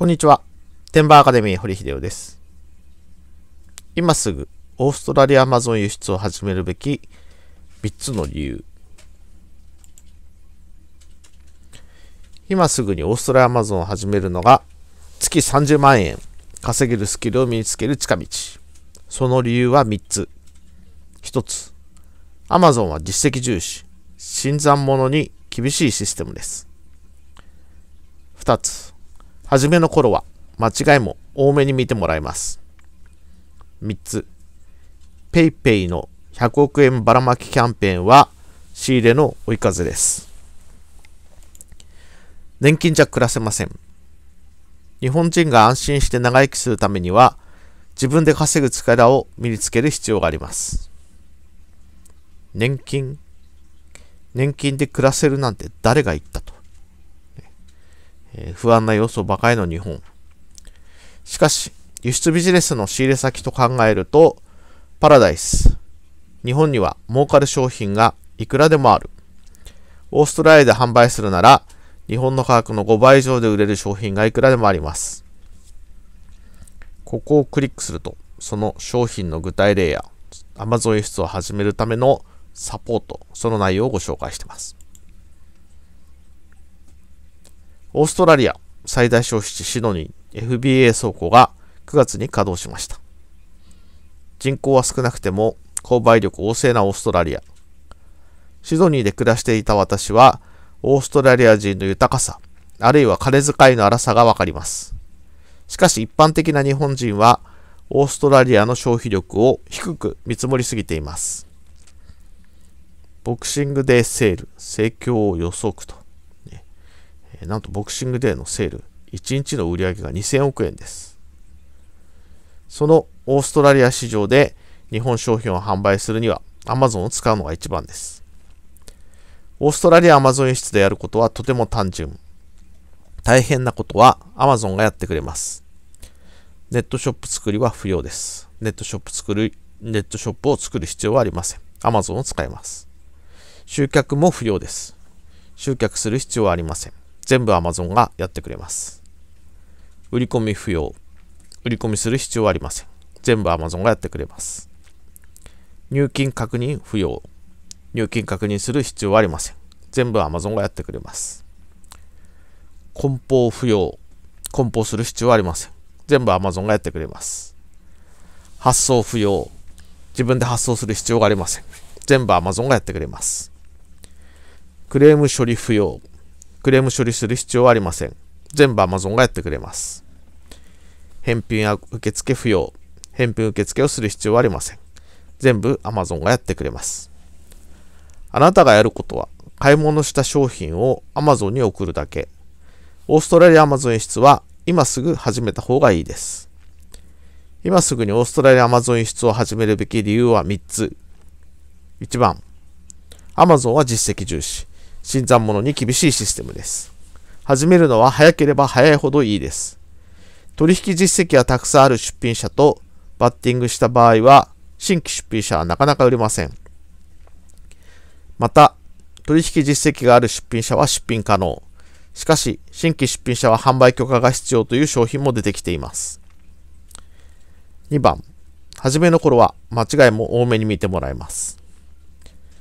こんにちは。テンバーアカデミー堀秀夫です。今すぐオーストラリアアマゾン輸出を始めるべき3つの理由。今すぐにオーストラリアアマゾンを始めるのが月30万円稼げるスキルを身につける近道。その理由は3つ。1つ、アマゾンは実績重視、新参者に厳しいシステムです。2つ、初めの頃は間違いも多めに見てもらいます。3つ、PayPay の100億円ばらまきキャンペーンは仕入れの追い風です。年金じゃ暮らせません。日本人が安心して長生きするためには自分で稼ぐ力を身につける必要があります。年金年金で暮らせるなんて誰が言ったと。え不安な要素ばかりの日本。しかし、輸出ビジネスの仕入れ先と考えると、パラダイス。日本には儲かる商品がいくらでもある。オーストラリアで販売するなら、日本の価格の5倍以上で売れる商品がいくらでもあります。ここをクリックすると、その商品の具体例や Amazon 輸出を始めるためのサポート、その内容をご紹介しています。オーストラリア最大消費地シドニー FBA 倉庫が9月に稼働しました。人口は少なくても購買力旺盛なオーストラリア。シドニーで暮らしていた私は、オーストラリア人の豊かさ、あるいは金遣いの荒さがわかります。しかし一般的な日本人は、オーストラリアの消費力を低く見積もりすぎています。ボクシングデーセール、盛況を予測と。なんとボクシングデーのセール、1日の売り上げが2000億円です。そのオーストラリア市場で日本商品を販売するには Amazon を使うのが一番です。オーストラリアアマゾン輸出でやることはとても単純。大変なことは Amazon がやってくれます。ネットショップ作りは不要です。ネットショップ作る、ネットショップを作る必要はありません。Amazon を使います。集客も不要です。集客する必要はありません。全部 Amazon がやってくれます。売り込み不要。売り込みする必要はありません。全部 Amazon がやってくれます。入金確認不要。入金確認する必要はありません。全部 Amazon がやってくれます。梱包不要。梱包する必要はありません。全部 Amazon がやってくれます。発送不要。自分で発送する必要がありません。全部 Amazon がやってくれます。クレーム処理不要。クレーム処理する必要はありません。全部 Amazon がやってくれます。返品や受付不要。返品受付をする必要はありません。全部 Amazon がやってくれます。あなたがやることは、買い物した商品を Amazon に送るだけ。オーストラリア Amazon 輸出は今すぐ始めた方がいいです。今すぐにオーストラリア Amazon 輸出を始めるべき理由は3つ。1番、Amazon は実績重視。新参者に厳しいシステムです。始めるのは早ければ早いほどいいです。取引実績はたくさんある出品者とバッティングした場合は、新規出品者はなかなか売れません。また、取引実績がある出品者は出品可能。しかし、新規出品者は販売許可が必要という商品も出てきています。2番、初めの頃は間違いも多めに見てもらいます。